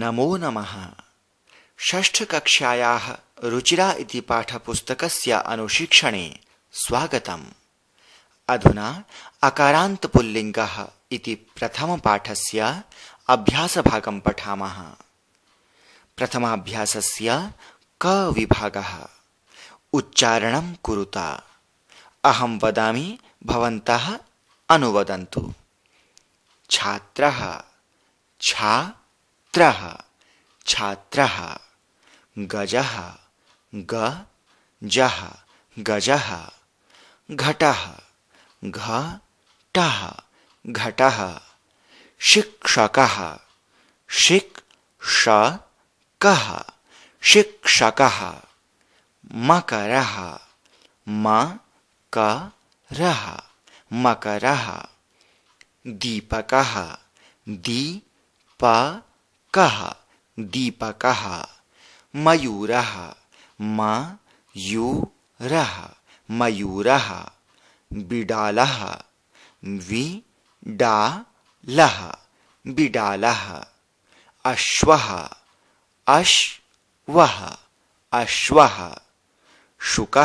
नमो नम षष्ठकक्षायाः रुचिरा पाठपुस्तक अनुशिक्षणे स्वागत अधुना प्रथम पाठ से अभ्यासभागं पठा प्रथमाभ्यासस्य क विभाग उच्चारण कुरुता अहम वदामि अवदंत छात्र छा छात्रः छात्रः गजः गजः गजः घट घटः घटः शिक्षक शिक्षकः शिक्षकः मकरः मकर मकरः दीपकः दीपकः कहा दीपक मयूर मयूर मयूर बिडाल विडाल बिडाल अश्व अश्व अश्व शुक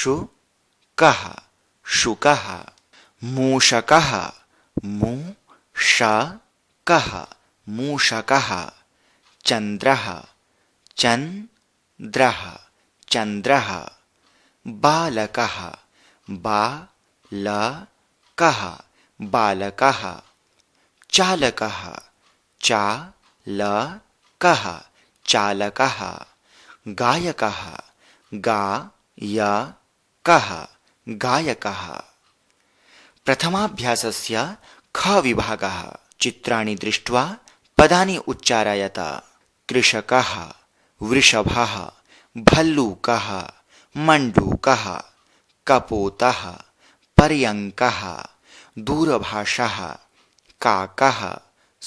शुक शुक मूषक मूषक मूषकः चंद्र चंद्र चन्द्रः बालक बालकः बालकः चालकः चालक चालकः गायकः गायकः गायक प्रथमाभ्यास ख विभागः चित्राणि दृष्ट्वा पदानि उच्चारयत कृषकः वृषभः भल्लूकः मण्डूकः कपोतः पर्यङ्कः दूरभाषः काकः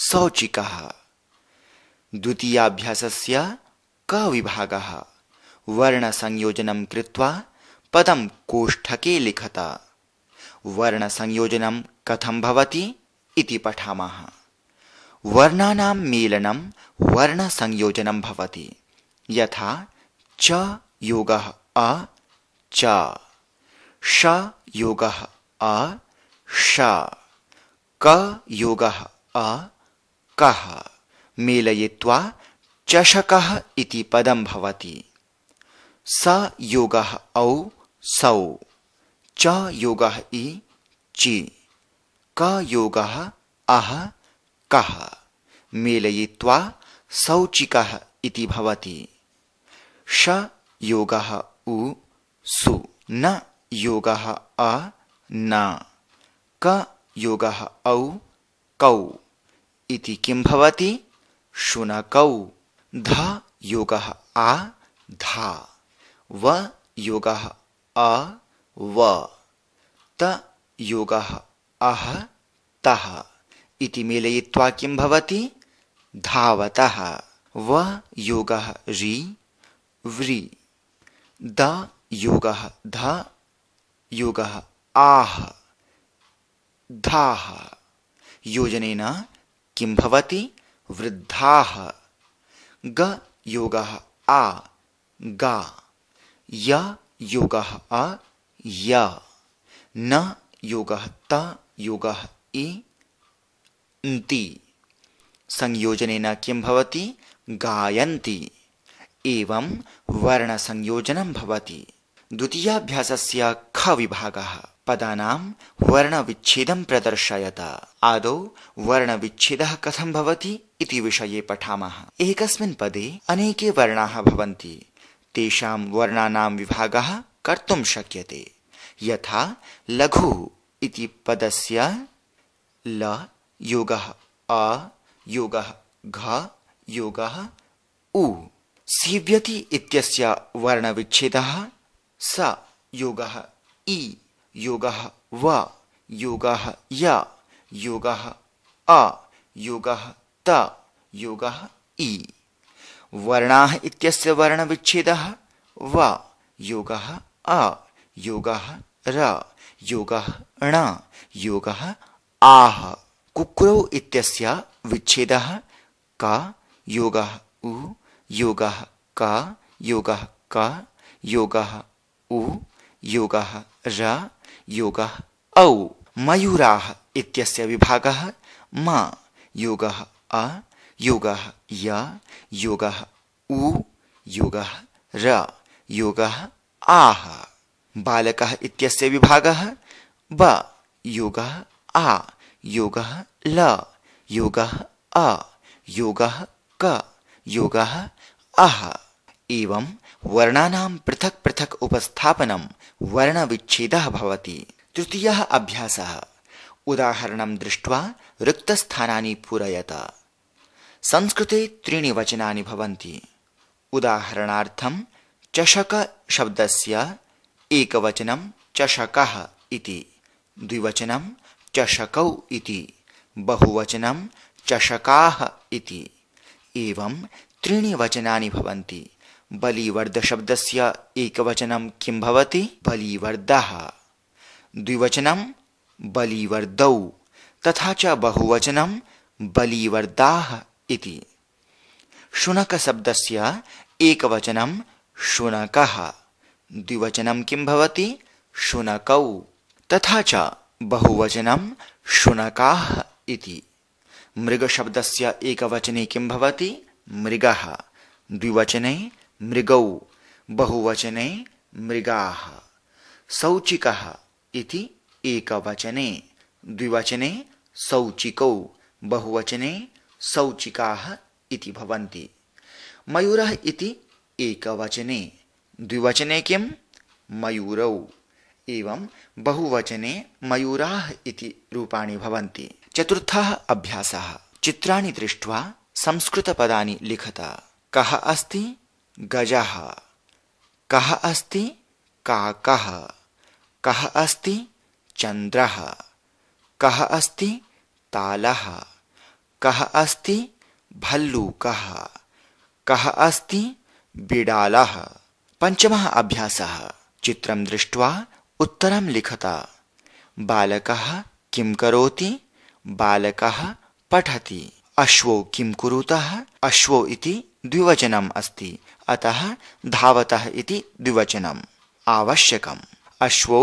शौचिकः द्वितीयाभ्यासस्य क विभागः वर्णसंयोजनं कृत्वा पदं कोष्ठके लिखत वर्णसंयोजनं कथं भवति इति पठामः वर्णानां मेलनं वर्णसंयोजनं भवति यथा च योग अ च श योगः अ श क योग अ क मेलय्वा चषक पदम पदं स योग औ सौ च योग इ ची क योग अह केलय्वा शौचिक योग उ सु न योग अ न क योग औ कौ इति किं भवति शुनकौ ध योगः आ धा व योगः अ व त योगः अह तः इति मेलयित्वा किं भवति धावतः व योगः रि व्रि द योगः ध योगः आह धाः योजनेन किं भवति वृद्धाः ग योगः आ गा य योगः अ य न योगः त योगः इ न्ति संयोजनेन किं भवति गायन्ति एवं वर्णसंयोजनं भवति द्वितीयाभ्यासस्य ख विभागः पदानां वर्णविच्छेदं प्रदर्शयत आदौ वर्णविच्छेदः कथं भवति इति विषये पठामः एकस्मिन् पदे अनेके वर्णाः भवन्ति तेषां वर्णानां विभागः कर्तुं शक्यते यथा लघु इति पदस्य ल योग आ योग घ योग उ सीव्यति इत्यस्य विच्छेद स योग इ योग व योग य योग आ योग त योग इ वर्णाः इत्यस्य विच्छेद व योग आ योग र योग योग आह कुक्रौ इत्यस्य विच्छेदः का योगः उ योगः का योगः का योगः उ योगः र योगः औ मयूराः इत्यस्य विभागः मा योगः अ योगः य योगः उ योगः र योगः आह बालकः इत्यस्य विभागः ब योगः योगः ल योगः अ योगः क योगः अह एवं वर्णानां पृथक् पृथक् उपस्थापनं वर्णविच्छेदः भवति तृतीयः अभ्यासः उदाहरणं दृष्ट्वा रिक्तस्थानानि पूरयत संस्कृते त्रीणि वचनानि भवन्ति उदाहरणार्थं चषक शब्दस्य एकवचनं चषकः इति द्विवचनं चषकौ इति बहुवचनं चषकाः इति एवं त्रीणि वचनानि भवन्ति बलिवर्धशब्दस्य एकवचनं किं भवति बलिवर्धः द्विवचनं बलिवर्धौ तथा च बहुवचनं बलिवर्धाः इति शुनकशब्दस्य एकवचनं शुनकः द्विवचनं किं भवति शुनकौ तथा च बहुवचनं शुनकाः इति मृगशब्दस्य एकवचने किं भवति मृगः द्विवचने मृगौ बहुवचने मृगाः शौचिकः एकवचने द्विवचने शौचिकौ बहुवचने शौचिकाः इति एकवचने द्विवचने किं मयूरौ एवं बहुवचने मयूरा इति रूपाणि भवन्ति चतुर्थः अभ्यासः चित्राणि दृष्ट्वा संस्कृतपदानि लिखत कः अस्ति गजः कः अस्ति काकः कः अस्ति चन्द्रः कः अस्ति तालः कः अस्ति भल्लूकः कः अस्ति बिडालः पञ्चमः अभ्यासः चित्रं दृष्ट्वा उत्तरम लिखता बालक किम करोति बालक पठति अश्वो किम कुरुतः अश्वो इति द्विवचनम अस्ति अतः धावतः इति द्विवचनम आवश्यकम् अश्वो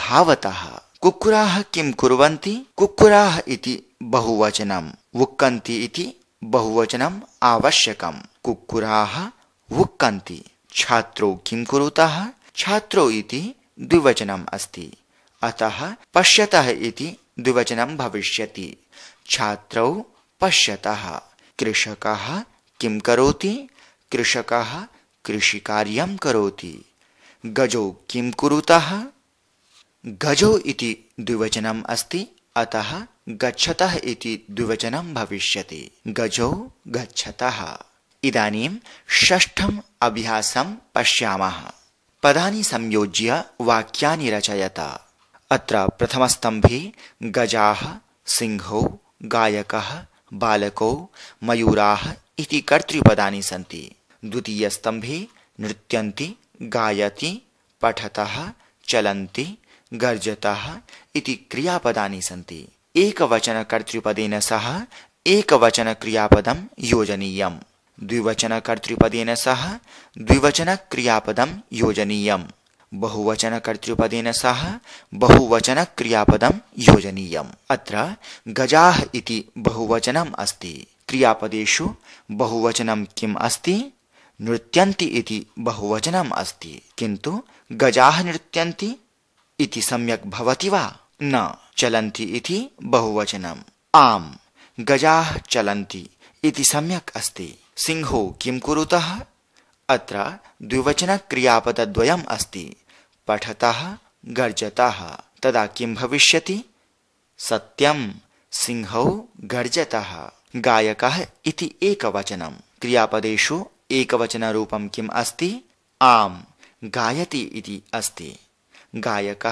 धावतः कुक्कुराः किम कुर्वन्ति कुक्कुराः इति बहुवचनम् वुक्कन्ति इति बहुवचनम् आवश्यकम् कुक्कुराः वुक्कन्ति छात्रौ किं कुरुतः छात्रौ इति द्विवचनम अस्ति अतः पश्यतः इति द्विवचनं भविष्यति छात्रौ पश्यतः कृषकः किं करोति कृषकः कृषिकार्यं करोति गजौ किं कुरुतः गजौ इति द्विवचनम् अस्ति अतः गच्छतः इति द्विवचनं भविष्यति गजौ गच्छतः इदानीं षष्ठम् अभ्यासं पश्यामः पदानि संयोज्य वाक्यानि रचयत अत्र प्रथमस्तम्भे गजाः सिंह गायकः बालको मयूराः इति कर्तृपदानि सन्ति द्वितीयस्तम्भे नृत्यन्ति गायति पठतः चलन्ति गर्जतः इति क्रियापदानि सन्ति एकवचनकर्तृपदेन सह एकवचनक्रियापदं योजनीयम् द्विवचन द्विवचनकर्तृपदेन सह द्विवचन योजनीय बहुवचन बहुवचनकर्तृपदेन सह बहुवचन बहुवचनक्रियापदं योजनीय अत्र गजाः इति बहुवचनम अस्ति क्रियापदेशु बहुवचनम किम अस्ति नृत्यन्ति इति बहुवचनम अस्ति किन्तु गजाः नृत्यन्ति इति सम्यक् भवति वा न चलन्ति इति बहुवचनम आम गजाः चलन्ति इति सम्यक् अस्ति सिंह किं कुरुतः अत्र द्विवचनक्रियापदद्वयम् अस्ति पठतः गर्जतः तदा किं भविष्यति सत्यं सिंहौ गर्जतः गायकः इति एकवचनं क्रियापदेषु एकवचनरूपं किम् अस्ति आम गायति इति अस्ति गायक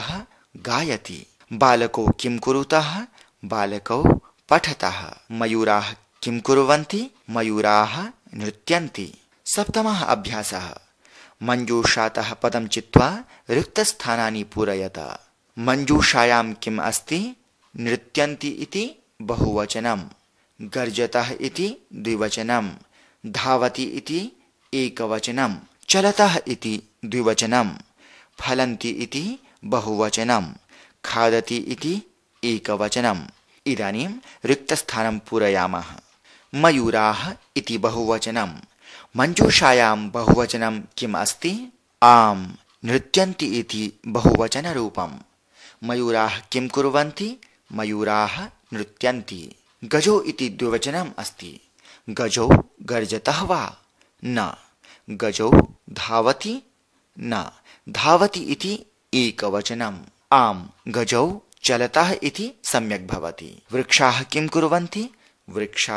गायति बालको किं कुरुतः बालकौ पठतः मयूरा किं कुर्वन्ति मयूराः नृत्यन्ति सप्तमः अभ्यासः मञ्जूषातः पदं चित्वा रिक्तस्थानानि पूरयत मञ्जूषायां किम् अस्ति नृत्यन्ति इति बहुवचनं गर्जतः इति द्विवचनं धावति इति एकवचनं चलतः इति द्विवचनं फलन्ति इति बहुवचनं खादति इति एकवचनम् इदानीं रिक्तस्थानं पूरयामः मयूराः इति बहुवचनं मञ्जूषायां बहुवचनं किम् अस्ति आम नृत्यन्ति इति रूपम मयूराः किम कुर्वन्ति मयूराः नृत्यन्ति गजो इति द्विवचनम अस्ति गजो गर्जतः वा न गजो धावति न धावति इति एकवचनम आम गजौ चलतः इति सम्यक् भवति वृक्षाः किं कुर्वन्ति वृक्षा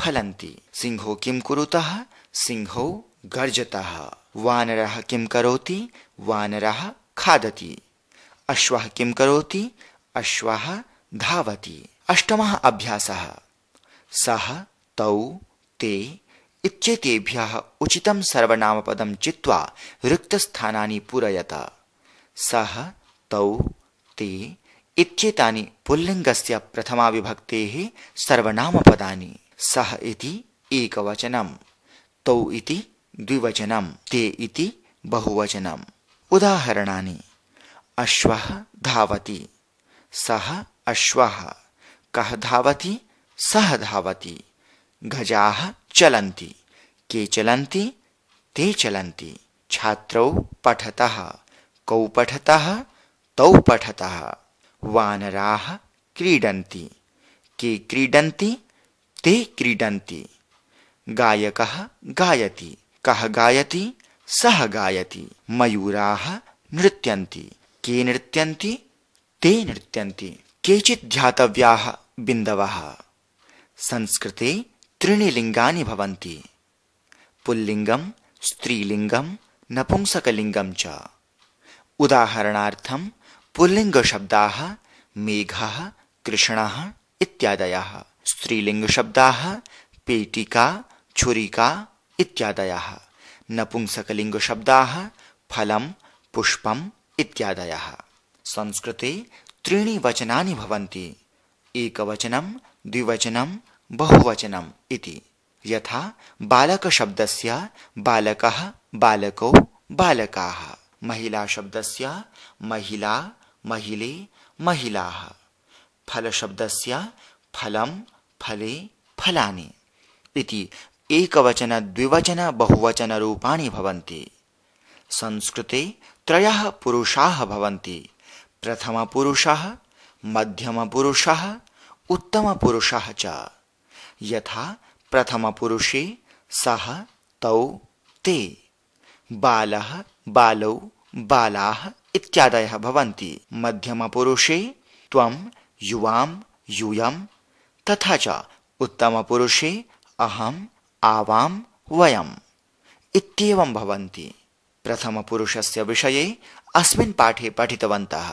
फलंती सिंहो किम कुरुतः सिंहो गर्जता वानर किम करोति वानर खादति अश्व किम करोति अश्व धावती अष्टम अभ्यास सह तौ ते उचित सर्वनाम पदम चित्वा रिक्तस्थानानि पूरयत सह तौ ते इत्येतानि पुल्लिङ्गस्य प्रथमा विभक्तेः सर्वनामपदानि सः इति एकवचनं तौ इति द्विवचनं ते इति बहुवचनम् उदाहरणानि अश्वः धावति सः अश्वः कः धावति सः धावति गजाः चलन्ति के चलन्ति ते चलन्ति छात्रौ पठतः कौ पठतः तौ पठतः वानराः क्रीडन्ति के क्रीडन्ति ते क्रीडन्ति गायक गायति कः गायति सः गायति मयूराः के नृत्यन्ति ते नृत्यन्ति केचित् ध्यातव्याः बिन्दवः संस्कृते त्रीणि लिङ्गानि भवन्ति पुल्लिङ्गं स्त्रीलिङ्गं च उदाहरणार्थं पुल्लिङ्गशब्दाः मेघः कृष्णः इत्यादयः स्त्रीलिङ्गशब्दाः पेटिका छुरिका इत्यादयः नपुंसकलिङ्गशब्दाः फलं पुष्पम् इत्यादयः संस्कृते त्रीणि वचनानि भवन्ति एकवचनं द्विवचनं बहुवचनम् इति यथा बालकशब्दस्य बालकः बालकौ बालकाः महिलाशब्दस्य महिला महिले महिला फल शब्द से फलं फले फलानि इति एकवचनद्विवचनबहुवचनरूपाणि भवन्ति संस्कृते त्रयः पुरुषाः भवन्ति प्रथमपुरुषः उत्तम उत्तमपुरुषः च यथा प्रथमपुरुषे सः तौ ते बालः बालौ बालाः इत्यादयः भवन्ति मध्यमपुरुषे त्वं युवां यूयं तथा च उत्तमपुरुषे अहम् आवां वयम् इत्येवं भवन्ति प्रथमपुरुषस्य विषये अस्मिन् पाठे पठितवन्तः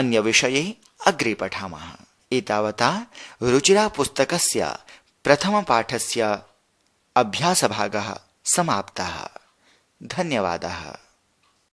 अन्यविषये अग्रे पठामः एतावता रुचिरा पुस्तकस्य प्रथमपाठस्य अभ्यासभागः समाप्तः धन्यवादः